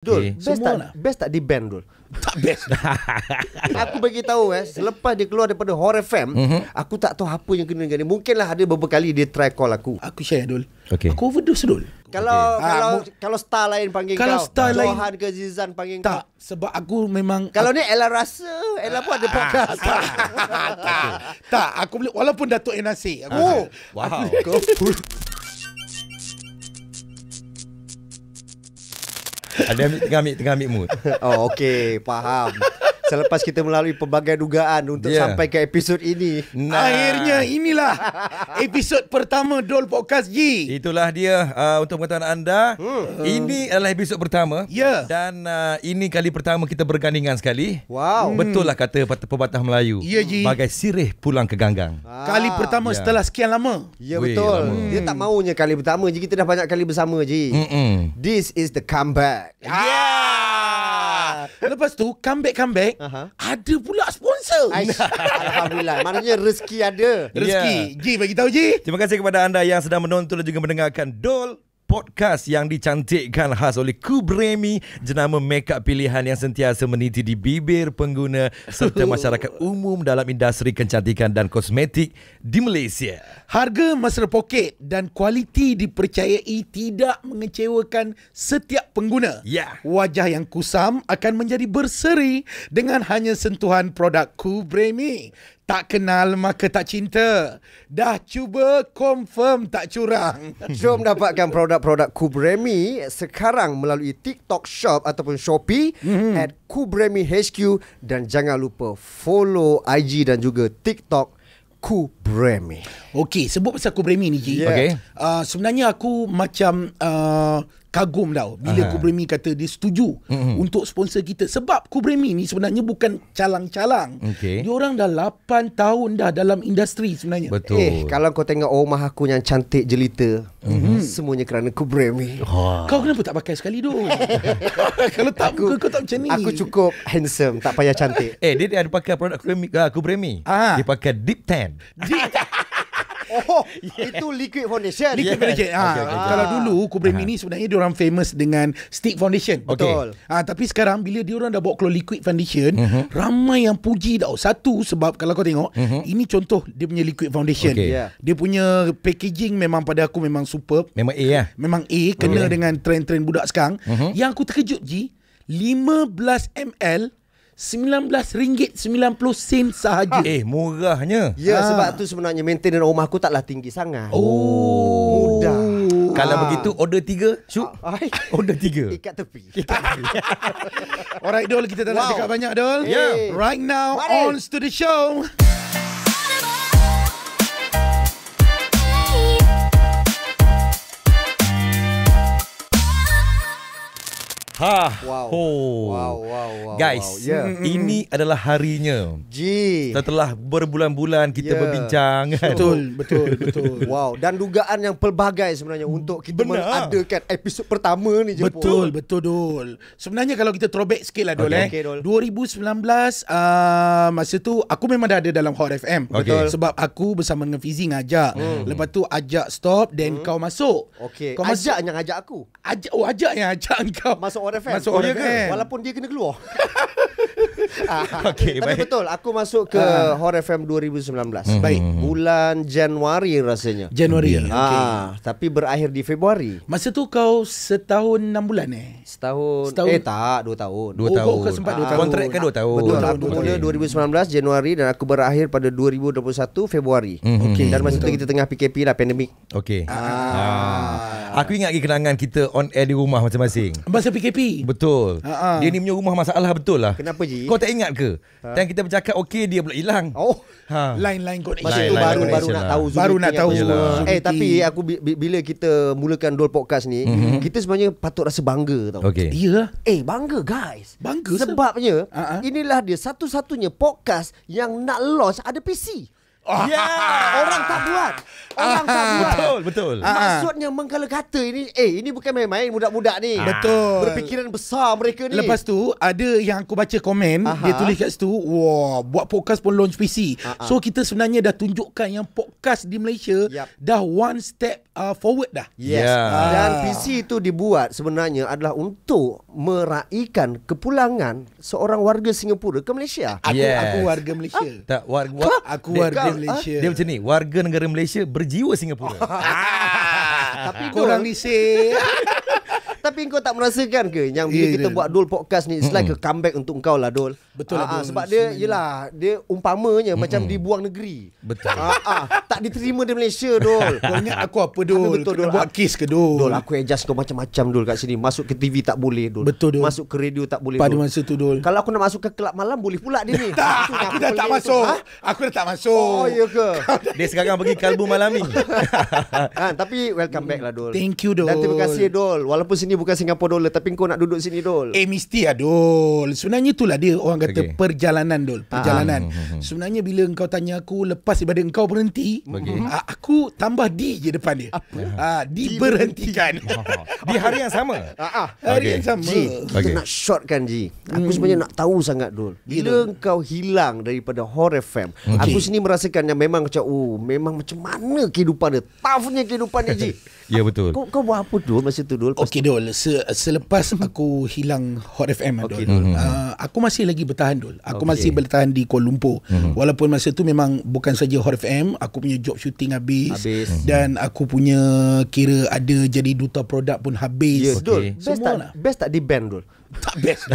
Dul, okay. best tak lah. best tak di band dul. Tak best. aku bagi tahu eh, selepas dia keluar daripada Horror FM, mm-hmm. aku tak tahu apa yang kena dengan dia. lah ada beberapa kali dia try call aku. Aku share dul. Okay. Aku overdose dul. Kalau okay. Ah, kalau uh, kalau star lain panggil kalau kau, star Johan lain, ke Zizan panggil tak, kau. Tak, sebab aku memang Kalau aku, ni Ella rasa, Ella uh, pun ada podcast. Uh, tak, tak, tak, tak, aku boleh walaupun Datuk Enasi. Aku. Uh, wow. Aku, Ada tengah ambil tengah ambil mood. Oh okey, faham selepas kita melalui pelbagai dugaan untuk yeah. sampai ke episod ini. Nah. Akhirnya inilah episod pertama Dol Podcast G. Itulah dia uh, untuk pengetahuan anda. Hmm. Ini adalah episod pertama yeah. dan uh, ini kali pertama kita bergandingan sekali. Wow. Hmm. Betul lah kata pepatah Melayu. Yeah, G. Bagai sirih pulang ke ganggang. Ah. Kali pertama yeah. setelah sekian lama. Ya yeah, betul. Lama. Hmm. Dia tak hmm. maunya kali pertama Jadi kita dah banyak kali bersama je. This is the comeback. Yeah. yeah. Lepas tu comeback comeback uh-huh. ada pula sponsor. Alhamdulillah. Maknanya rezeki ada. Rezeki. Yeah. G bagi tahu G. Terima kasih kepada anda yang sedang menonton dan juga mendengarkan Dol podcast yang dicantikkan khas oleh Kubremi jenama mekap pilihan yang sentiasa meniti di bibir pengguna serta masyarakat umum dalam industri kecantikan dan kosmetik di Malaysia. Harga mesra poket dan kualiti dipercayai tidak mengecewakan setiap pengguna. Yeah. Wajah yang kusam akan menjadi berseri dengan hanya sentuhan produk Kubremi. Tak kenal maka tak cinta. Dah cuba confirm tak curang. Jom dapatkan produk-produk Kubremi sekarang melalui TikTok Shop ataupun Shopee mm-hmm. at Kubremi HQ dan jangan lupa follow IG dan juga TikTok Kubremi. Okay, sebut pasal Kubremi ni, Ji. Yeah. Okay. Uh, sebenarnya aku macam uh, kagum tau bila uh Kubremi kata dia setuju uh-huh. untuk sponsor kita sebab Kubremi ni sebenarnya bukan calang-calang okay. dia orang dah 8 tahun dah dalam industri sebenarnya Betul. eh kalau kau tengok rumah aku yang cantik jelita uh-huh. semuanya kerana Kubremi oh. Ha. kau kenapa tak pakai sekali tu kalau tak aku, kau tak macam ni aku cukup handsome tak payah cantik eh dia ada pakai produk Kubremi, uh, Kubremi. Ah. dia pakai deep tan deep tan Oh, oh. yeah. itu liquid foundation. Liquid yes. foundation. Ha. Okay, okay, kalau ah. dulu Kubrick Mini uh-huh. sebenarnya orang famous dengan stick foundation. Okay. Betul. Ha, tapi sekarang bila dia orang dah bawa keluar liquid foundation, uh-huh. ramai yang puji tau. Satu sebab kalau kau tengok, uh-huh. ini contoh dia punya liquid foundation. Okay. Yeah. Dia punya packaging memang pada aku memang superb. Memang A lah. Memang A, kena uh dengan trend-trend budak sekarang. Uh-huh. Yang aku terkejut, je, 15 ml RM19.90 sahaja. Ah. Eh, murahnya. Ya, ah. sebab tu sebenarnya maintenance rumah aku taklah tinggi sangat. Oh. Mudah. Kalau begitu order tiga Syuk ah, ah. Order tiga Ikat tepi Ikat tepi Alright Dol Kita dah wow. nak cakap banyak Dol yeah. Right now Mari. On to the show Ha. Wow. Oh. Wow, wow, wow. Guys, wow. Yeah. ini adalah harinya. G. setelah berbulan-bulan kita yeah. berbincang. Kan? Betul, betul, betul. wow, dan dugaan yang pelbagai sebenarnya untuk kita Benar. mengadakan episod pertama ni je Betul, pun. betul, Dol. Sebenarnya kalau kita throwback sikit lah, Dol. Okay. Eh. Okay, 2019, uh, masa tu aku memang dah ada dalam Hot FM. Okay. Betul. Sebab aku bersama dengan Fizi ngajak. Hmm. Lepas tu ajak stop, then hmm. kau masuk. Okay. Kau ajak masuk. yang ajak aku. Ajak, oh, ajak yang ajak kau. Masuk Warren Fan. Masuk Warren Fan. Walaupun dia kena keluar. Ah, ah. okay, Tapi baik. betul Aku masuk ke uh. Hor FM 2019 Baik mm-hmm. Bulan Januari rasanya Januari yeah. okay. ah, Tapi berakhir di Februari Masa tu kau Setahun 6 bulan eh Setahun, setahun. Eh tak 2 tahun 2 oh, tahun Kau sempat 2 ah, tahun Kontrak kan 2 ah, tahun Betul Aku mula 2019 Januari Dan aku berakhir pada 2021 Februari mm-hmm. okay. Dan masa tu kita tengah PKP lah Pandemik Okay ah. ah. Aku ingat lagi kenangan kita on air di rumah masing-masing. Masa PKP. Betul. Ha-ha. Dia ni punya rumah masalah betul lah. Kenapa je? Kau tak ingat ke? Ha? Dan kita bercakap okey dia pula hilang. Oh. Ha. Lain-lain kau Masa tu baru baru nak tahu Baru nak tahu. Eh tapi aku bila kita mulakan Dol podcast ni, mhm. kita sebenarnya patut rasa bangga tau. Okay. Iyalah. Eh bangga guys. Bangga sebabnya ha, ha. inilah dia satu-satunya podcast yang nak loss ada PC. Oh. Yeah. Orang tak buat. Orang tak ah. buat. Betul, betul. Ah, ah. Maksudnya mengkala kata ini, eh ini bukan main-main budak-budak ni. Betul. Berfikiran besar mereka ni. Lepas tu, ada yang aku baca komen, Aha. dia tulis kat situ, wah, buat podcast pun launch PC. Aha. So kita sebenarnya dah tunjukkan yang podcast di Malaysia yep. dah one step uh, forward dah. Yes. Yeah. Dan ah. PC itu dibuat sebenarnya adalah untuk meraihkan kepulangan seorang warga Singapura ke Malaysia. Aku yes. aku warga Malaysia. Ah. Tak warga war, aku warga dia, Malaysia. Dia macam ni, warga negara Malaysia berjiwa Singapura. Ah. Tapi korang ni Tapi kau tak merasakan ke Yang bila yeah, kita yeah. buat Dul podcast ni It's mm-hmm. like a comeback Untuk kau lah Dul Betul lah ah, ah, Dul Sebab dia Yelah Dia umpamanya mm Macam dibuang negeri Betul ah, Tak diterima di Malaysia Dul Kau ingat aku apa Dul Tapi betul Kena Dul buat kes ke Dul Dul aku adjust kau macam-macam Dul Kat sini Masuk ke TV tak boleh Dul Betul Dul Masuk ke radio tak boleh Pada Dul Pada masa tu Dul Kalau aku nak masuk ke kelab malam Boleh pula dia ni Tak aku, aku, aku dah tak masuk ha? Aku dah tak masuk Oh iya ke Dia sekarang pergi kalbu malam ni ha, Tapi welcome back lah Dul Thank you Dul Dan terima kasih Dul Walaupun sini sini bukan Singapura dolar tapi kau nak duduk sini dol. Eh mesti ya dol. Sebenarnya itulah dia orang kata okay. perjalanan dol, ah, perjalanan. Ah, ah, ah. Sebenarnya bila engkau tanya aku lepas daripada engkau berhenti, okay. aku tambah D je depan dia. Apa? Ah, di berhentikan. di hari yang sama. Ah, hari okay. yang sama. G, kita okay. nak shortkan G. Aku hmm. sebenarnya nak tahu sangat dol. Bila yeah, engkau hilang daripada Horror FM, okay. aku sini merasakan yang memang macam oh, memang macam mana kehidupan dia? Toughnya kehidupan dia, G. Ya betul. Kau, kau buat apa dulu masa tu dulu? Okey dul, se, selepas hmm. aku hilang Hot FM lah, okay, dul. Mm-hmm. Uh, aku masih lagi bertahan dul. Aku okay. masih bertahan di Kuala Lumpur. Mm-hmm. Walaupun masa tu memang bukan saja Hot FM, aku punya job shooting habis, habis. Mm-hmm. dan aku punya kira ada jadi duta produk pun habis. Yes, ya, okay. dul. Best Semua tak lah. best tak di band dul. Tak best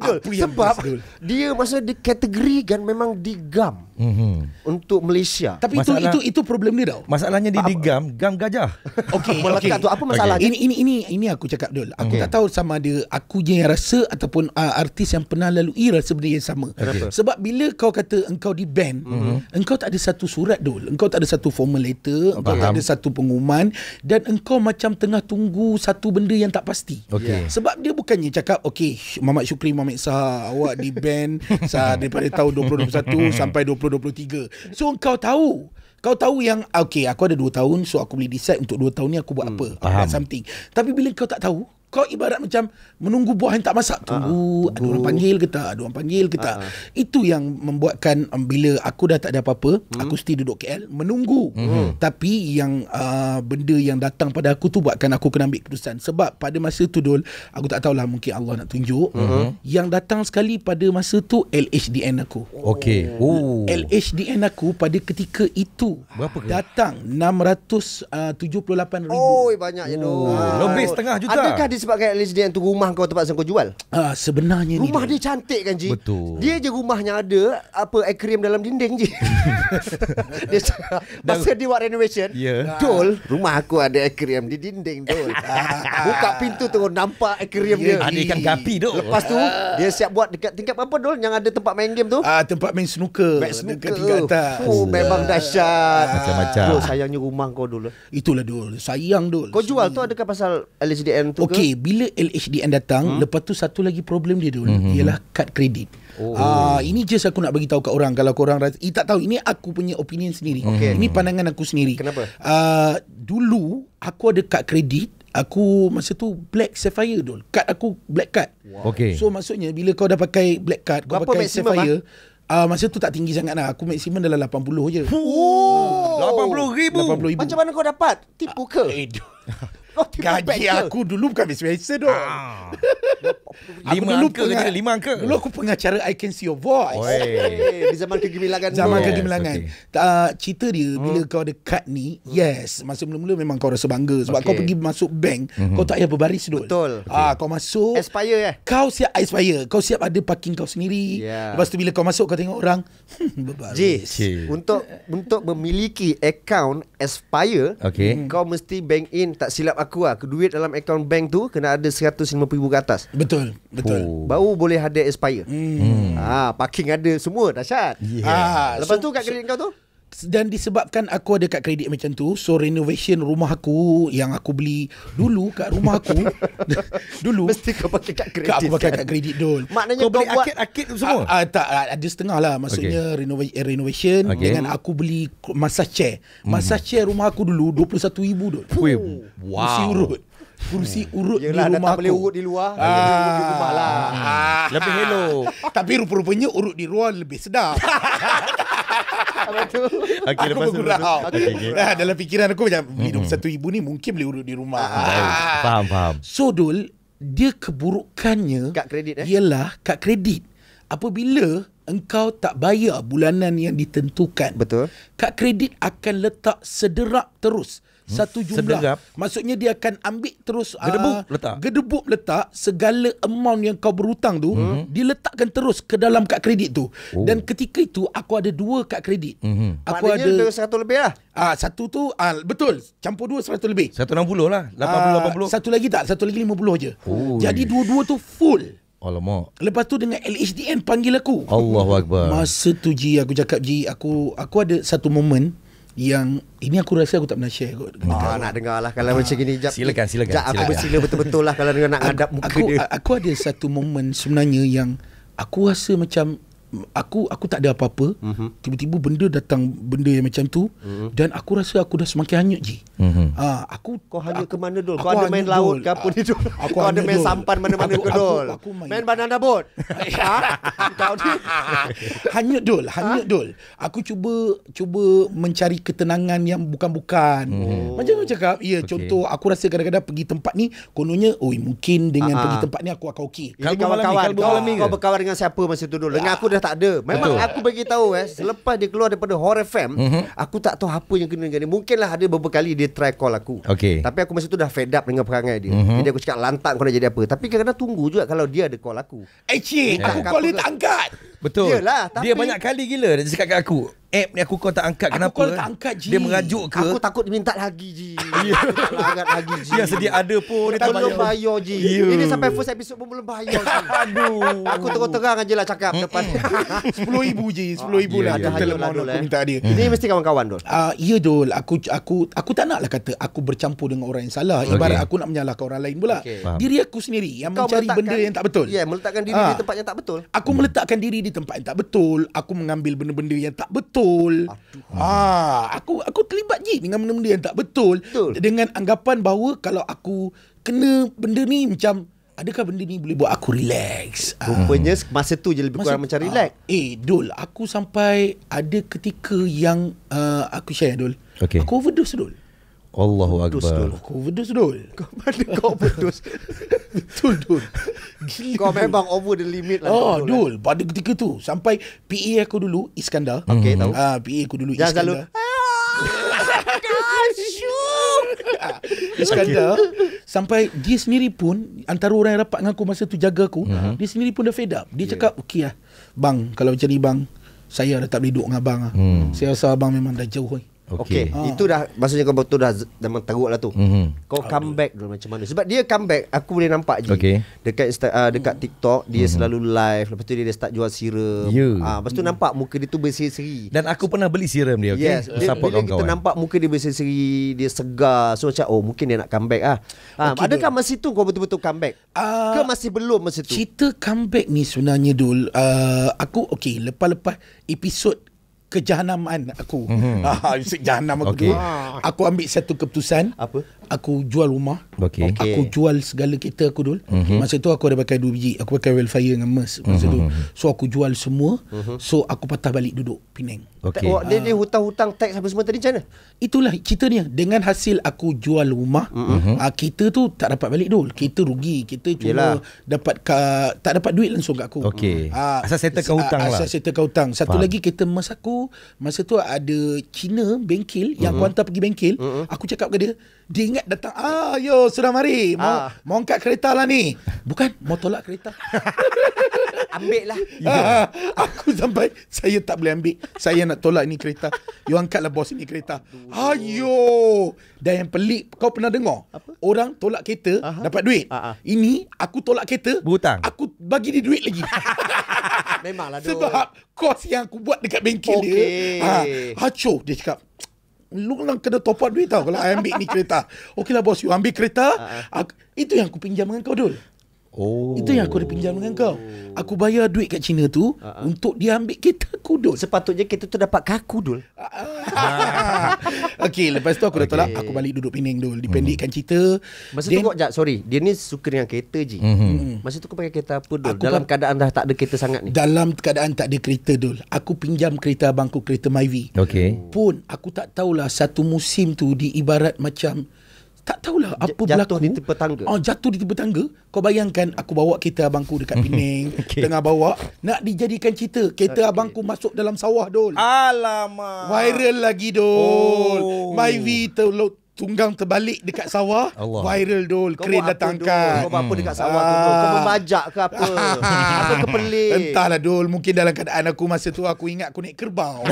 Apa yang Sebab best dulu? Dia masa dikategorikan Memang digam mm-hmm. Untuk Malaysia Tapi itu, itu itu problem dia tau Masalahnya dia digam Gam gajah Okay, okay. Tu, Apa masalah okay. Ini, ini, ini, ini aku cakap dulu Aku okay. tak tahu sama ada Aku je yang rasa Ataupun uh, artis yang pernah lalui Rasa benda yang sama okay. Sebab bila kau kata Engkau di ban mm-hmm. Engkau tak ada satu surat dulu Engkau tak ada satu formal letter Engkau Faham. tak ada satu pengumuman Dan engkau macam tengah tunggu Satu benda yang tak pasti okay. Sebab dia dia bukannya cakap okay, Muhammad Syukri Muhammad Sah awak di band sah daripada tahun 2021 sampai 2023. So kau tahu kau tahu yang okay, aku ada 2 tahun so aku boleh decide untuk 2 tahun ni aku buat hmm, apa something. Tapi bila kau tak tahu kau ibarat macam menunggu buah yang tak masak ah, tunggu, uh tunggu. ada orang panggil ke tak ada orang panggil ke tak uh-huh. itu yang membuatkan um, bila aku dah tak ada apa-apa uh aku still duduk KL menunggu uh tapi yang uh, benda yang datang pada aku tu buatkan aku kena ambil keputusan sebab pada masa tu dul aku tak tahulah mungkin Allah nak tunjuk uh yang datang sekali pada masa tu LHDN aku Okay. oh. oh. LHDN aku pada ketika itu berapa datang 678 uh, ribu oh banyak ya oh. lebih setengah juta adakah di disebabkan at least dia yang tu rumah kau tempat kau jual? Ah sebenarnya rumah ni. Rumah dia, dia cantik kan Ji? Betul. Dia je rumahnya ada apa akrium dalam dinding Ji. dia masa dia buat renovation. Yeah. Dol, rumah aku ada akrium di dinding Dol. Buka pintu tu nampak akrium ya, dia. Ada ah, ikan gapi Dol. Lepas tu dia siap buat dekat tingkat apa Dol yang ada tempat main game tu? Ah tempat main snooker. Main snooker dekat tingkat atas. Oh memang ya. dahsyat. Macam-macam. Dol sayangnya rumah kau dulu. Itulah Dol, sayang Dol. Kau jual tu ada pasal LSDN tu ke? Okey, okay, eh, bila LHDN datang, hmm? lepas tu satu lagi problem dia dulu hmm ialah kad kredit. oh. uh, ini just aku nak bagi tahu kat orang kalau korang rasa, eh, tak tahu ini aku punya opinion sendiri. Okay. Ini pandangan aku sendiri. Kenapa? Uh, dulu aku ada kad kredit, aku masa tu Black Sapphire dulu. Kad aku Black Card. Okay. So maksudnya bila kau dah pakai Black Card, kau Berapa pakai ah? Sapphire, Uh, masa tu tak tinggi sangat lah. Aku maksimum dalam 80 je. Oh, 80 ribu. ribu. Macam mana kau dapat? Tipu ke? Uh, eh, Gaji ke? aku dulu bukan biasa-biasa dong. Ah. lima aku dulu angka dia, lima angka. Dulu aku pengacara I Can See Your Voice. Eh, di zaman kegemilangan. Zaman kegemilangan. Yes, okay. uh, cerita dia, hmm. bila kau ada kad ni, hmm. yes, masa mula-mula memang kau rasa bangga. Sebab okay. kau pergi masuk bank, mm-hmm. kau tak payah berbaris dulu. Betul. Ah, Uh, kau masuk. Aspire eh. Kau siap aspire. Kau siap ada parking kau sendiri. Yeah. Lepas tu bila kau masuk, kau tengok orang, hmm, berbaris. Jis, okay. untuk, untuk memiliki account aspire, okay. Hmm. kau mesti bank in, tak silap aku aku lah Duit dalam account bank tu Kena ada RM150,000 ke atas Betul betul. Oh. Baru boleh ada expire hmm. Ah, Parking ada semua Dahsyat yeah. ha, Lepas so, tu kat kredit so, kau tu dan disebabkan aku ada kad kredit macam tu so renovation rumah aku yang aku beli dulu kat rumah aku dulu mesti kau pakai kad kredit Kau pakai kan? kad kredit dulu maknanya kau, kau beli akit-akit semua a, ah, a, ah, tak a, ah, ada setengah lah maksudnya okay. renova, eh, renovation okay. dengan aku beli masa chair mhm. masa mm. chair rumah aku dulu 21000 dulu wow kursi urut kursi hmm. urut Yelah, di rumah aku boleh urut di luar a, urut di rumah lah a, lebih hello tapi rupa-rupanya urut di luar lebih sedap aku bergurau. Aku, ah, dalam fikiran aku macam, mm hidup hmm. satu ibu ni mungkin boleh urut di rumah. Ah. Faham, faham. So, Dul, dia keburukannya kad kredit, eh? ialah kad kredit. Apabila engkau tak bayar bulanan yang ditentukan. Betul. Kad kredit akan letak sederak terus. Hmm? satu jumlah. Sedegap. Maksudnya dia akan ambil terus ah, gedebuk uh, letak. Gedebuk letak segala amount yang kau berhutang tu hmm. hmm diletakkan terus ke dalam kad kredit tu. Oh. Dan ketika itu aku ada dua kad kredit. hmm Aku Maknanya ada satu lebih lah. uh, satu tu uh, betul campur dua seratus lebih. 160 lah. 80 uh, 80. Satu lagi tak? Satu lagi 50 aja. Jadi dua-dua tu full. Alamak. Lepas tu dengan LHDN panggil aku. Allahuakbar. Masa tu Ji aku cakap Ji aku aku ada satu moment yang ini aku rasa aku tak pernah share kot. Ah, nak dengar lah kalau ah, macam gini. Jap, silakan, silakan. Jap, aku bersila betul-betul lah kalau nak aku, muka aku, dia. Aku ada satu momen sebenarnya yang aku rasa macam aku aku tak ada apa-apa mm tiba-tiba benda datang benda yang macam tu mhm. dan aku rasa aku dah semakin hanyut je mm ah, aku kau hanyut ke mana dul kau ada main laut ke apa ni ah, dul kau ada main sampan mana-mana ke dul main banana boat ha? kau ni hanyut dul ha? hanyut dul aku cuba cuba mencari ketenangan yang bukan-bukan oh. macam tu cakap ya okay. contoh aku rasa kadang-kadang pergi tempat ni kononnya oi mungkin dengan uh pergi tempat ni aku akan okey kau berkawan kau berkawan dengan siapa masa tu dul dengan ya. aku dah tak ada. Memang Betul. aku bagi tahu eh selepas dia keluar daripada Horror FM, mm-hmm. aku tak tahu apa yang kena dengan dia. Mungkinlah ada beberapa kali dia try call aku. Okay. Tapi aku masa tu dah fed up dengan perangai dia. Mm-hmm. Jadi aku cakap lantak kau nak jadi apa. Tapi kadang-kadang tunggu juga kalau dia ada call aku. Eh, cik, aku call dia tak angkat. Betul. Yalah, tapi... Dia banyak kali gila dia cakap kat aku app ni aku kau tak angkat aku kenapa? Aku tak angkat G. Dia merajuk ke? Aku takut diminta lagi G. Angkat lagi G. Ya sedia ada pun dia tak bayar. bayar G. Ya. Ini sampai first episode pun belum bayar. Aduh. Aku terang-terang aja lah cakap depan. 10000 je, 10000 lah. Ada hayo minta dia. Ini mesti kawan-kawan dul. Ah ya dul, aku aku aku tak naklah kata aku bercampur dengan orang yang salah. Ibarat aku nak menyalahkan orang lain pula. Diri aku sendiri yang mencari benda yang tak betul. Ya, meletakkan diri ah. di tempat yang tak betul. Aku meletakkan diri di tempat yang tak betul. Aku mengambil benda-benda yang tak betul betul. Aduh. Ah, aku aku terlibat je dengan benda-benda yang tak betul. betul. Dengan anggapan bahawa kalau aku kena benda ni macam adakah benda ni boleh buat aku relax. Ah. Rupanya hmm. masa tu je lebih masa, kurang macam ah. relax. Ah, eh, Dul, aku sampai ada ketika yang uh, aku share Dul. Okay. Aku overdose Dul. Allahu Akbar. Kau pedus dul. Kau mana kau pedus? Betul dul. Kau memang over the limit lah. Oh, dul. Lah. Pada ketika tu. Sampai PE aku dulu, Iskandar. Hmm. Okay, tahu. Ah, PE aku dulu, Iskandar. Jangan selalu. Iskandar. Ah, ah, sampai dia sendiri pun, antara orang yang rapat dengan aku masa tu jaga aku, mm-hmm. dia sendiri pun dah fed up. Dia cakap, okey lah, Bang, kalau macam ni bang, saya dah tak boleh duduk dengan abang lah. Hmm. Saya rasa abang memang dah jauh. Okey, okay. Ha. Ah. Itu dah Maksudnya kau betul dah Memang teruk lah tu mm-hmm. Kau come back dulu macam mana Sebab dia come back Aku boleh nampak je okay. Dekat insta, uh, dekat hmm. TikTok Dia mm-hmm. selalu live Lepas tu dia, dah start jual serum yeah. Ya. uh, Lepas tu mm. nampak Muka dia tu berseri-seri Dan aku pernah beli serum dia okey? yes. Dia, bila kita nampak Muka dia berseri-seri Dia segar So macam Oh mungkin dia nak come back lah uh, ah, okay, Adakah masa tu Kau betul-betul come back uh, Ke masih belum masa tu Cerita come back ni sebenarnya Dul uh, Aku okey Lepas-lepas Episod kejahanaman aku. Mm-hmm. Ah, jahanam aku. Okay. Ah. Aku ambil satu keputusan. Apa? Aku jual rumah. Okay. Okay. Aku jual segala kita aku dulu. Mm-hmm. Masa tu aku ada pakai dua biji. Aku pakai Wellfire dengan mas. masa mm-hmm. tu. Mhm. So aku jual semua. Mm-hmm. So aku patah balik duduk Penang. Okey. Oh, dia, dia hutang-hutang tax apa semua tadi macam mana? Itulah ceritanya. Dengan hasil aku jual rumah, mm-hmm. ah, kita tu tak dapat balik dulu. Kita rugi. Kita cuma Yelah. dapat ka, tak dapat duit langsung kat aku. Okay. Ah, asal settlekan ah, hutang asal lah. Asal settlekan hutang. Satu Faham. lagi kita Mers aku masa tu ada Cina bengkel mm-hmm. yang aku hantar pergi bengkel mm-hmm. aku cakap kepada dia dia ingat datang ah yo sudah mari mau ah. mau angkat kereta lah ni bukan mau tolak kereta ambil lah. Yeah. aku sampai saya tak boleh ambil. Saya nak tolak ni kereta. You angkatlah bos ni kereta. Ayo. Dan yang pelik kau pernah dengar? Apa? Orang tolak kereta Aha. dapat duit. Aha. Ah. Ini aku tolak kereta berhutang. Aku bagi dia duit lagi. Memanglah Sebab kos yang aku buat dekat bengkel okay. dia. Ha, hacho dia cakap. Lu nak kena topat duit tau kalau I ambil ni kereta. Okeylah bos, you ambil kereta. Ah, ah. Aku, itu yang aku pinjam dengan kau dulu. Oh. Itu yang aku ada pinjam dengan kau. Aku bayar duit kat China tu uh-huh. untuk dia ambil kereta aku dul. Sepatutnya kereta tu dapat kaku dul. Ah. Ha. Okey, lepas tu aku dah okay. tolak, aku balik duduk Penang dul, dipendekkan hmm. cerita. Masa Then, tu kau jap, sorry. Dia ni suka dengan kereta je. Mm-hmm. Masa tu kau pakai kereta apa dul? Aku dalam keadaan dah tak ada kereta sangat ni. Dalam keadaan tak ada kereta dul. Aku pinjam kereta abangku kereta Myvi. Okey. Pun aku tak tahulah satu musim tu diibarat macam tak tahulah apa jatuh berlaku. Jatuh di tepi tangga. Oh, jatuh di tepi tangga. Kau bayangkan aku bawa kereta abangku dekat hmm. Pening. okay. Tengah bawa. Nak dijadikan cerita. Kereta okay. abangku masuk dalam sawah, Dol. Alamak. Viral lagi, Dol. Oh. My V tunggang terbalik dekat sawah Allah. viral dul kren datang kan kau apa dekat sawah hmm. tu kau membajak ah. ke apa apa kepelik entahlah Dol. mungkin dalam keadaan aku masa tu aku ingat aku naik kerbau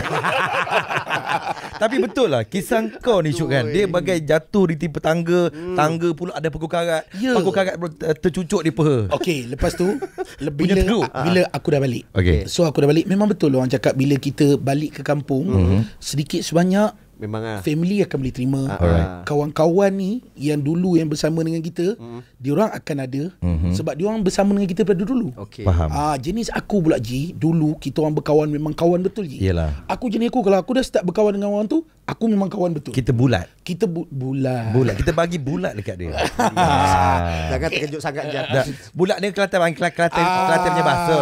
tapi betul lah kisah kau ni cuk kan dia bagai jatuh di tepi tangga hmm. tangga pula ada pagu karat yeah. pagu karat tercucuk di peha okey lepas tu lebih bila bila ah. aku dah balik okay. so aku dah balik memang betul orang cakap bila kita balik ke kampung mm-hmm. sedikit sebanyak Memang lah. Family akan boleh terima. Ah, ah, kawan-kawan ni yang dulu yang bersama dengan kita, mm. Mm-hmm. orang akan ada mm-hmm. sebab diorang bersama dengan kita pada dulu. Okay. Faham. Ah, jenis aku pula Ji, dulu kita orang berkawan memang kawan betul Ji. Yalah. Aku jenis aku kalau aku dah start berkawan dengan orang tu, Aku memang kawan betul. Kita bulat. Kita bu- bulat. Bulat. Kita bagi bulat dekat dia. Jangan terkejut sangat dia. Bulat ni Kelantan bang Kelantan Kelantan ah. Kelata punya bahasa.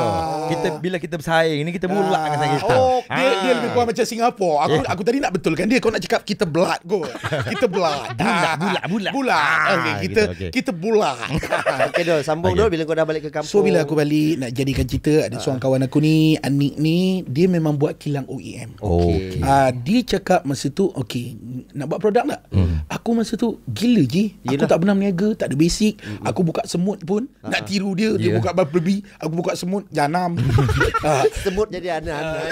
Kita bila kita bersaing ni kita bulat dengan sangat kita. Oh, dia, ah. dia lebih kuat macam Singapura. Aku aku tadi nak betulkan dia kau nak cakap kita bulat go. Kita bulat. bulat bulat bulat. Bulat. Ah, okey kita okay. kita bulat. Okey doh sambung okay. doh bila kau dah balik ke kampung. So bila aku balik nak jadikan cerita ada seorang kawan aku ni Anik ni dia memang buat kilang OEM. Okey. Okay. Uh, dia cakap masa tu okay nak buat produk tak hmm. aku masa tu gila je Yelah. aku tak pernah berniaga tak ada basic hmm. aku buka semut pun uh-huh. nak tiru dia yeah. dia buka babi aku buka semut janam ah. semut jadi anak-anak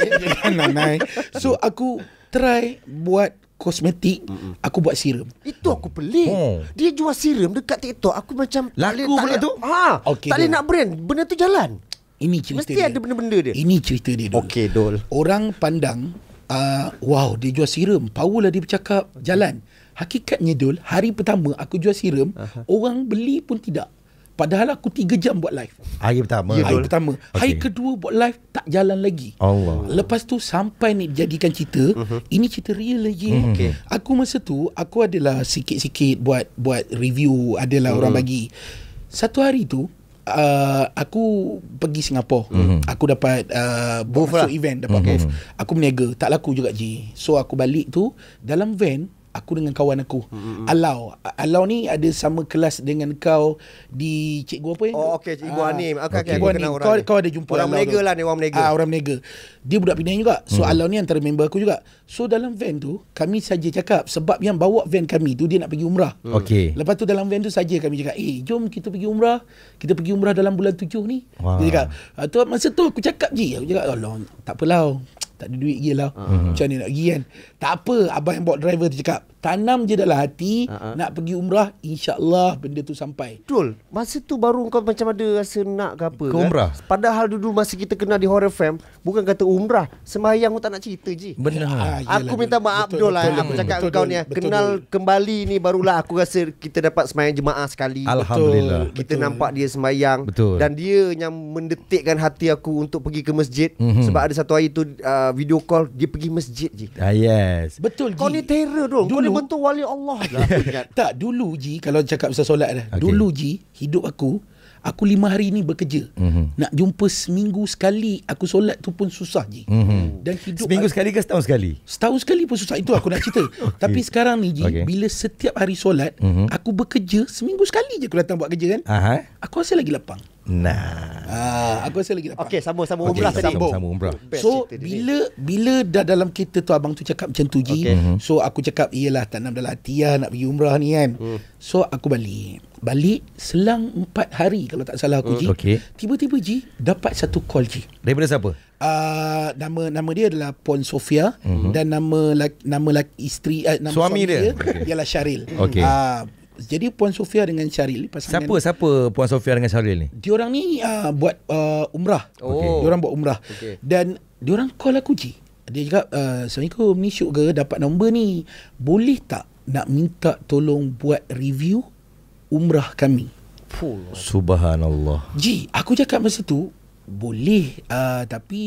ah, so aku try buat kosmetik Mm-mm. aku buat serum itu aku pelik oh. dia jual serum dekat TikTok aku macam laku pula tu ha okay, tak boleh nak brand benda tu jalan ini cerita Mesti dia. ada benda-benda dia. Ini cerita dia dulu. Okey, Dol. Orang pandang uh, wow dia jual serum power lah dia bercakap okay. jalan hakikatnya dul hari pertama aku jual serum uh-huh. orang beli pun tidak padahal aku 3 jam buat live hari pertama ya, hari pertama okay. hari kedua buat live tak jalan lagi Allah. lepas tu sampai ni jadikan cerita uh-huh. ini cerita real lagi uh-huh. Mhm. okay. aku masa tu aku adalah sikit-sikit buat buat review adalah uh-huh. orang bagi satu hari tu uh, aku pergi Singapura. Mm-hmm. Aku dapat uh, both lah. event dapat mm-hmm. both. Aku berniaga, tak laku juga Ji. So aku balik tu dalam van aku dengan kawan aku. Mm-hmm. Alau. Alau ni ada sama kelas dengan kau di cikgu apa ya? Oh okey cikgu ah. Anim. Okay, okey okay. kenal kau, orang. Kau ada jumpa orang Melaga lah ni orang Melaga. Ah orang Melaga. Dia budak Pinang juga. So mm-hmm. Alau ni antara member aku juga. So dalam van tu kami saja cakap sebab yang bawa van kami tu dia nak pergi umrah. Mm. Okey. Lepas tu dalam van tu saja kami cakap, "Eh, jom kita pergi umrah. Kita pergi umrah dalam bulan tujuh ni." Wow. Dia cakap, ah, tu masa tu aku cakap je. Aku cakap, "Alah, tak apalah." Oh tak ada duit gila lah. Uh-huh. Ah. Macam ni nak pergi kan. Tak apa abang yang bawa driver tu cakap. Tanam je dalam hati uh-huh. nak pergi umrah insyaallah benda tu sampai. Betul. Masa tu baru kau macam ada rasa nak ke apa ke kan. Umrah. Padahal dulu masa kita kenal di Horror Fam bukan kata umrah semayang pun tak nak cerita je. Benar. Ha, aku minta maaf betul, betul, lah betul, aku cakap betul, kau ni betul, kenal betul. kembali ni barulah aku rasa kita dapat semayang jemaah sekali. Alhamdulillah. Betul. Kita betul. nampak dia semayang betul. dan dia yang mendetikkan hati aku untuk pergi ke masjid mm-hmm. sebab ada satu hari tu uh, Uh, video call dia pergi masjid je. Ah yes. Betul Kau G. ni terror doh. Kau ni betul wali Allah lah. ingat. Tak dulu ji kalau cakap pasal solat dah. Okay. Dulu ji hidup aku Aku lima hari ni bekerja. Mm-hmm. Nak jumpa seminggu sekali aku solat tu pun susah je. Mm-hmm. Dan hidup seminggu sekali ke setahun sekali? Setahun sekali pun susah itu aku nak cerita. okay. Tapi sekarang ni je okay. bila setiap hari solat mm-hmm. aku bekerja seminggu sekali je aku datang buat kerja kan. Uh-huh. Aku rasa lagi lapang. Nah. Ah, aku rasa lagi dapat. Okey, sambung sambung okay, umrah tadi. Sambung sambung umrah. So, bila bila dah dalam kereta tu abang tu cakap macam tu je. Okay. Mhm. So, aku cakap iyalah tanam dalam hati lah nak pergi umrah ni kan. Hmm. So, aku balik. Balik selang 4 hari kalau tak salah aku je. Hmm. Okay. Tiba-tiba je dapat satu call je. Daripada siapa? Uh, nama nama dia adalah Pon Sofia uh-huh. dan nama nama isteri uh, nama suami, suami dia, dia okay. ialah Syaril. Okay. Uh, ah, jadi Puan Sofia dengan Syaril pasangan Siapa siapa Puan Sofia dengan Syaril ni? Diorang ni uh, buat uh, umrah. Oh. Diorang buat umrah. Okay. Dan diorang call aku je. Dia juga uh, ah, Assalamualaikum, ni syuk ke dapat nombor ni? Boleh tak nak minta tolong buat review umrah kami? Subhanallah. Ji, aku cakap masa tu, boleh uh, tapi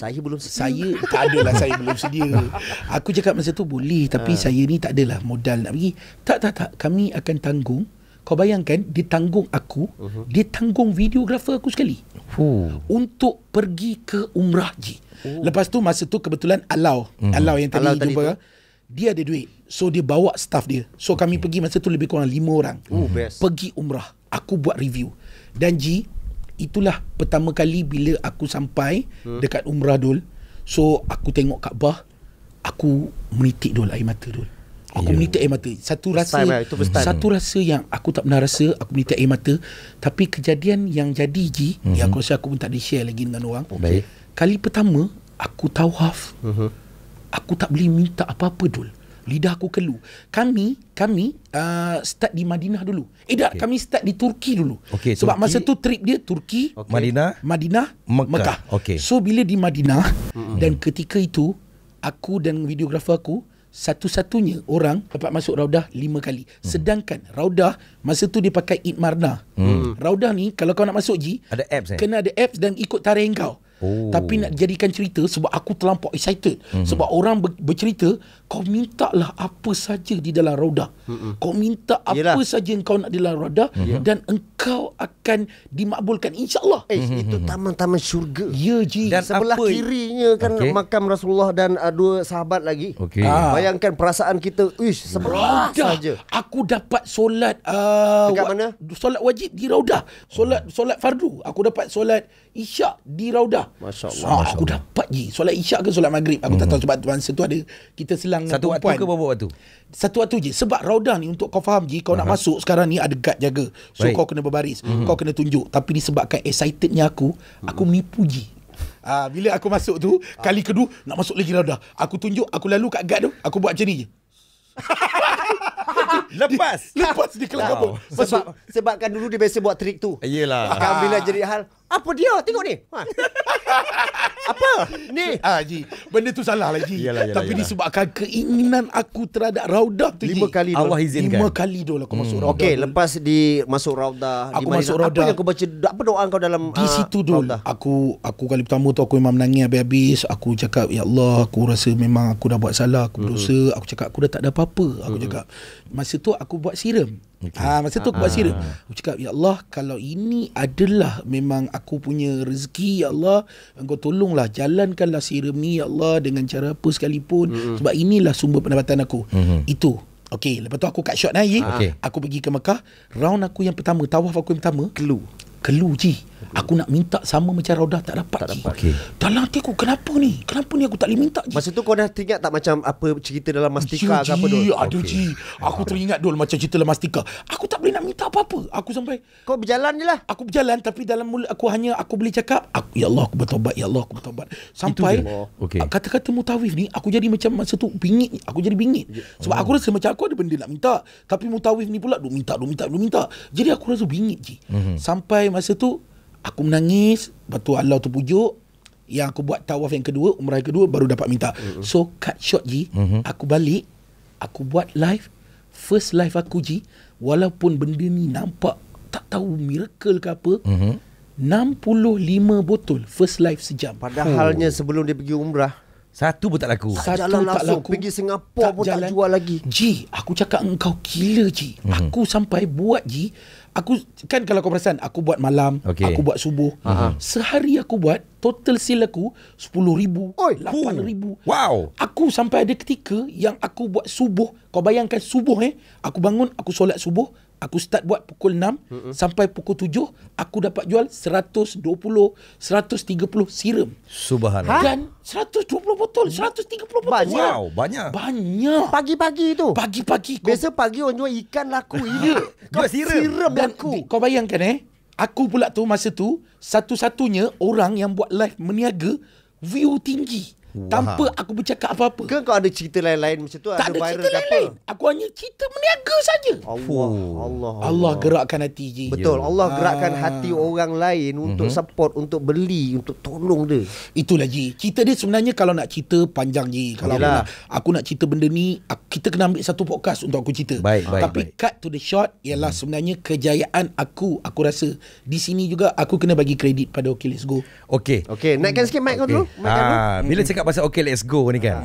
saya belum sedia. saya tak adalah saya belum sedia aku cakap masa tu boleh tapi ha. saya ni tak adalah modal nak pergi tak tak tak kami akan tanggung kau bayangkan dia tanggung aku uh-huh. dia tanggung videographer aku sekali huh. untuk pergi ke umrah ji oh. lepas tu masa tu kebetulan alau uh-huh. alau yang tadi, alau tadi jumpa tu? dia ada duit so dia bawa staff dia so kami pergi masa tu lebih kurang lima orang uh-huh. pergi umrah aku buat review dan ji itulah pertama kali bila aku sampai hmm. dekat Umrah Dul. So aku tengok Kaabah, aku menitik Dul air mata Dul. Aku yeah. menitik air mata. Satu first rasa time, eh? itu first time. satu rasa yang aku tak pernah rasa aku menitik air mata tapi kejadian yang jadi ji hmm. yang mhm. aku rasa aku pun tak di share lagi dengan orang. Okay. Kali pertama aku tawaf. Hmm. Aku tak boleh minta apa-apa Dul lidah aku kelu, Kami kami uh, start di Madinah dulu. Eh tak, okay. kami start di Turki dulu. Okay, Sebab Turki, masa tu trip dia Turki, okay. Madinah, Madinah, Mekah. Mekah. Okay. So bila di Madinah mm-hmm. dan ketika itu aku dan videografer aku satu-satunya orang dapat masuk raudah lima kali. Hmm. Sedangkan raudah masa tu dia pakai Itmarna. Hmm. Mm. Raudah ni kalau kau nak masuk G, ada apps eh? kena ada apps dan ikut tarikh kau. Oh. Tapi nak jadikan cerita sebab aku terlampau excited. Hmm. Sebab orang bercerita kau mintalah apa saja di dalam raudah. Mm-mm. Kau minta apa Yelah. saja yang kau nak di dalam raudah mm-hmm. dan engkau akan dimakbulkan insya-Allah. Eh mm-hmm. itu mm-hmm. taman-taman syurga. Ya ji. Dan sebelah apa kirinya kan okay. makam Rasulullah dan uh, dua sahabat lagi. Okay. Ah. Bayangkan perasaan kita, uish sebelah saja. Aku dapat solat uh, dekat mana? solat wajib di raudah. Solat solat fardu. Aku dapat solat Isyak di Raudah. Masya-Allah. Masya aku dapat je solat Isyak ke solat Maghrib. Aku mm-hmm. tak tahu sebab tuan tu ada kita selang yang satu perempuan. Satu waktu ke berapa waktu? Satu waktu je. Sebab raudah ni untuk kau faham je, kau uh-huh. nak masuk sekarang ni ada guard jaga. So Baik. kau kena berbaris. Mm-hmm. Kau kena tunjuk. Tapi disebabkan excitednya aku, aku mm-hmm. menipu je. Uh, ah, bila aku masuk tu, kali ah. kedua nak masuk lagi raudah. Aku tunjuk, aku lalu kat guard tu, aku buat macam ni je. lepas lepas di kelab wow. sebab sebabkan dulu dia biasa buat trik tu iyalah kan bila ah. jadi hal apa dia? Tengok ni. Ha. Apa? Ni. Ah, Ji. Benda tu salah lah, Ji. Yalah, yalah, Tapi disebabkan keinginan aku terhadap raudah tu, Lima kali Allah dah. izinkan. Lima hmm. kali dah aku masuk hmm. raudah. Okey, lepas di masuk raudah. Aku di masuk raudah. Apa yang kau baca? Apa doa kau dalam Di ah, situ uh, dulu. Aku aku kali pertama tu aku memang menangis habis-habis. Aku cakap, Ya Allah, aku rasa memang aku dah buat salah. Aku hmm. berdosa. Hmm. Aku cakap, aku dah tak ada apa-apa. Aku hmm. cakap, masa tu aku buat serum. Okay. Ha, ah, masa tu aku buat ah. serum. Aku cakap, Ya Allah, kalau ini adalah memang aku punya rezeki, Ya Allah, engkau tolonglah, jalankanlah serum ni, Ya Allah, dengan cara apa sekalipun. Mm-hmm. Sebab inilah sumber pendapatan aku. Mm-hmm. Itu. Okay, lepas tu aku cut short lagi. Ah. Okay. Aku pergi ke Mekah. Round aku yang pertama, tawaf aku yang pertama. Kelu. Kelu, Ji. Aku nak minta sama macam Raudah tak dapat. Tak dapat. Okay. Dalam hati aku kenapa ni? Kenapa ni aku tak boleh minta? Je? Masa tu kau dah teringat tak macam apa cerita dalam mastika ke apa dulu? Ada ji. Aku teringat dulu macam cerita dalam mastika. Aku tak boleh nak minta apa-apa. Aku sampai Kau berjalan jelah. Aku berjalan tapi dalam mulut aku hanya aku boleh cakap ya Allah aku bertobat ya Allah aku bertobat. Sampai okay. kata-kata mutawif ni aku jadi macam masa tu bingit aku jadi bingit. Ya. Sebab oh. aku rasa macam aku ada benda nak minta tapi mutawif ni pula duk minta duk minta duk minta. Jadi aku rasa bingit ji. hmm Sampai masa tu aku menangis lepas tu Allah tu pujuk yang aku buat tawaf yang kedua umrah yang kedua baru dapat minta mm-hmm. so cut short ji mm-hmm. aku balik aku buat live first live aku ji walaupun benda ni nampak tak tahu miracle ke apa mm-hmm. 65 botol first live sejam padahalnya hmm. sebelum dia pergi umrah satu pun tak laku satu tak, jalan tak laku pergi singapura tak pun jalan. tak jual lagi ji aku cakap engkau gila ji mm-hmm. aku sampai buat ji aku kan kalau kau perasan aku buat malam okay. aku buat subuh uh-huh. sehari aku buat total sale aku 10 ribu Oi, ribu wow aku sampai ada ketika yang aku buat subuh kau bayangkan subuh eh aku bangun aku solat subuh Aku start buat pukul 6 mm-hmm. sampai pukul 7 aku dapat jual 120 130 serum. Subhanallah. Dan 120 botol, 130 hmm. botol. Banyak. Wow, banyak. Banyak. Pagi-pagi tu. Pagi-pagi. Biasa pagi orang jual ikan laku ini. kau serum. serum Dan laku. Kau bayangkan eh, aku pula tu masa tu satu-satunya orang yang buat live meniaga view tinggi. Tanpa aku bercakap apa-apa. Ke kau ada cerita lain-lain macam tu? Tak ada, ada cerita lain-lain. Aku hanya cerita meniaga saja. Allah, Allah, Allah. Allah gerakkan hati je. Betul. Yeah. Allah gerakkan ah. hati orang lain untuk mm-hmm. support, untuk beli, untuk tolong dia. Itulah je. Cerita dia sebenarnya kalau nak cerita panjang je. Kalau aku nak, aku nak cerita benda ni, aku, kita kena ambil satu podcast untuk aku cerita. Baik, baik. Tapi baik. cut to the shot ialah hmm. sebenarnya kejayaan aku. Aku rasa di sini juga aku kena bagi kredit pada OK Let's Go. Okay. Okay. Naikkan sikit mic kau dulu. Ah, bila hmm. cakap cakap pasal okay let's go ni kan.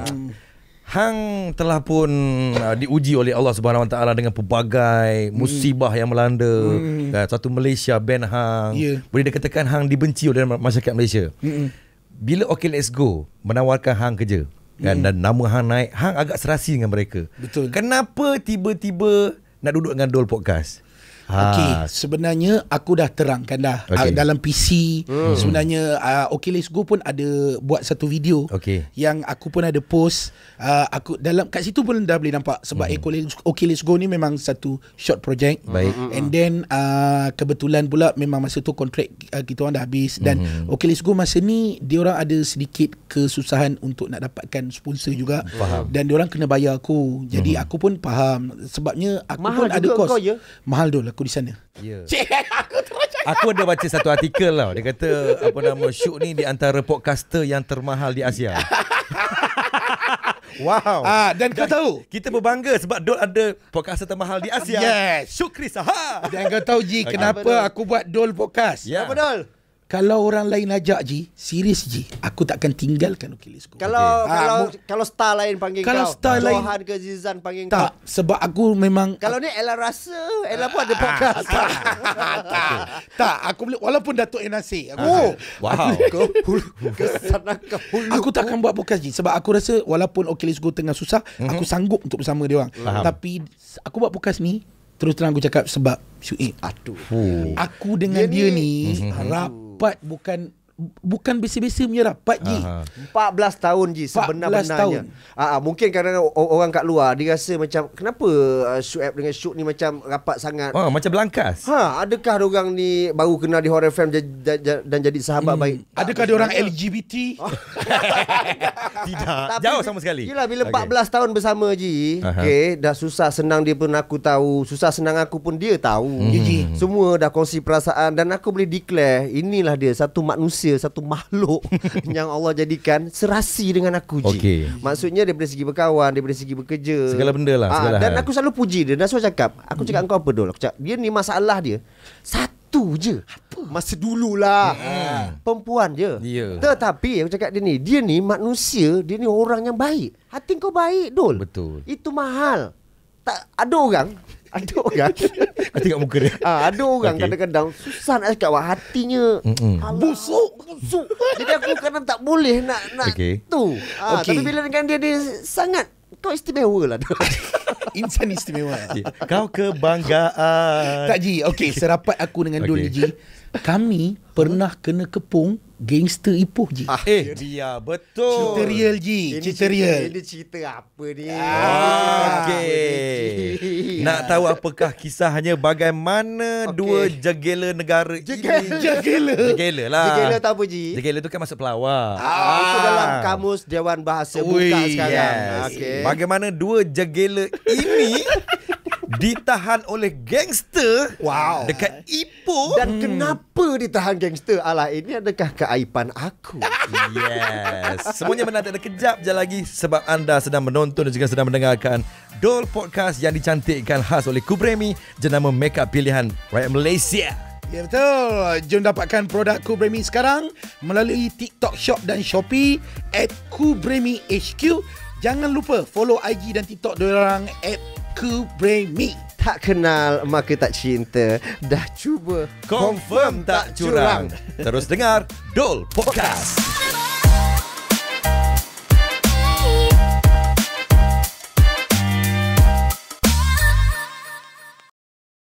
Hang telah pun uh, diuji oleh Allah Subhanahu Wa Taala dengan pelbagai hmm. musibah yang melanda. Hmm. Kan, satu Malaysia ben hang yeah. boleh dikatakan hang dibenci oleh masyarakat Malaysia. Hmm. Bila okay let's go menawarkan hang kerja kan, hmm. kan, dan nama hang naik, hang agak serasi dengan mereka. Betul. Kenapa tiba-tiba nak duduk dengan Dol Podcast? Ha. Okey, sebenarnya aku dah terangkan dah ah, okay. dalam PC. Hmm. Sebenarnya uh, ah, okay, Let's Go pun ada buat satu video okay. yang aku pun ada post. Uh, aku dalam kat situ pun dah boleh nampak sebab hmm. Okay, okay, Let's Go ni memang satu short project. Baik. Hmm. And then uh, kebetulan pula memang masa tu contract uh, kita orang dah habis dan hmm. Okay, Let's Go masa ni dia orang ada sedikit kesusahan untuk nak dapatkan sponsor juga. Faham. Dan dia orang kena bayar aku. Jadi hmm. aku pun faham sebabnya aku mahal pun juga ada cost. Kau, ya? Mahal dulu aku di sana. Yeah. aku terus cakap. Aku ada baca satu artikel lah. Dia kata, apa nama, Syuk ni di antara podcaster yang termahal di Asia. wow. Ah, dan kau tahu. Kita berbangga sebab Dol ada podcaster termahal di Asia. Yes. Syukri sahar. Dan kau tahu, Ji, okay. kenapa aku buat Dol podcast. Yeah. Apa Dol? Kalau orang lain ajak Ji, serius Ji, aku tak akan tinggalkan ukulele aku. Kalau okay. kalau ah, kalau star lain panggil kalau kau. Star lain, Johan ke Zizan panggil tak, kau. Tak, sebab aku memang Kalau ni Ella rasa, Ella ah, pun ada ah, podcast. Ah, ah, ah tak, tak, tak, tak, aku boleh walaupun Datuk Enasi. Aku, ah, wow. Aku, hulu, kesana ke aku tak akan buat podcast Ji sebab aku rasa walaupun ukulele aku tengah susah, mm-hmm. aku sanggup untuk bersama dia orang. Tapi aku buat podcast ni Terus terang aku cakap sebab Syuib. Aduh. Aku dengan dia, dia ni, ni mhm. harap. Uh-huh. But bukan bukan biasa-biasa punya dah 4G. Aha. 14 tahun je sebenar-benarnya. Ah, ah mungkin kerana orang kat luar dia rasa macam kenapa ah, Shuaib dengan Shuk ni macam rapat sangat. Oh macam belangkas. Ha adakah orang ni baru kenal di Horror film dan jadi sahabat hmm. baik? Adakah dia orang LGBT? Tidak. Tapi, Jauh sama sekali. Yalah bila 14 tahun bersama je, okey dah susah senang dia pun aku tahu, susah senang aku pun dia tahu. Hmm. Semua dah kongsi perasaan dan aku boleh declare inilah dia satu manusia manusia Satu makhluk Yang Allah jadikan Serasi dengan aku je okay. Maksudnya daripada segi berkawan Daripada segi bekerja Segala benda lah ah, segala Dan hal. aku selalu puji dia Dan selalu cakap Aku cakap hmm. kau apa dulu cakap, Dia ni masalah dia Satu je apa? Masa dululah hmm. Perempuan je yeah. Tetapi aku cakap dia ni Dia ni manusia Dia ni orang yang baik Hati kau baik Dul Betul Itu mahal tak ada orang ada orang Aku tengok muka dia ha, Ada orang okay. kadang-kadang Susah nak cakap Hatinya Mm-mm. Busuk Busuk Jadi aku kadang tak boleh Nak nak okay. tu ha, okay. Tapi bila dengan dia Dia sangat Kau istimewa lah Insan istimewa okay. Kau kebanggaan Tak Ji Okay serapat aku dengan okay. Dul Ji Kami Pernah kena kepung gangster Ipoh je. Ah, eh, dia betul. Cerita real je, cerita real. Ini cerita apa ni? Ah, okey. Nak tahu apakah kisahnya bagaimana okay. dua jegela negara jegela. ini? Jegela. Jegela lah. Jegela tu apa je? Jegela tu kan masuk pelawar. Ah, ah. dalam kamus Dewan Bahasa Ui, Buka sekarang. Yes. Okay. Bagaimana dua jegela ini ditahan oleh gangster wow. dekat Ipoh. Dan hmm. kenapa ditahan gangster? Alah, ini adakah keaipan aku? yes. Semuanya menarik dan kejap je lagi sebab anda sedang menonton dan juga sedang mendengarkan Doll Podcast yang dicantikkan khas oleh Kubremi jenama makeup pilihan rakyat Malaysia. Ya betul. Jom dapatkan produk Kubremi sekarang melalui TikTok Shop dan Shopee at Kubremi HQ. Jangan lupa follow IG dan TikTok diorang at aku bring me tak kenal maka tak cinta dah cuba confirm, confirm tak curang. curang terus dengar dol podcast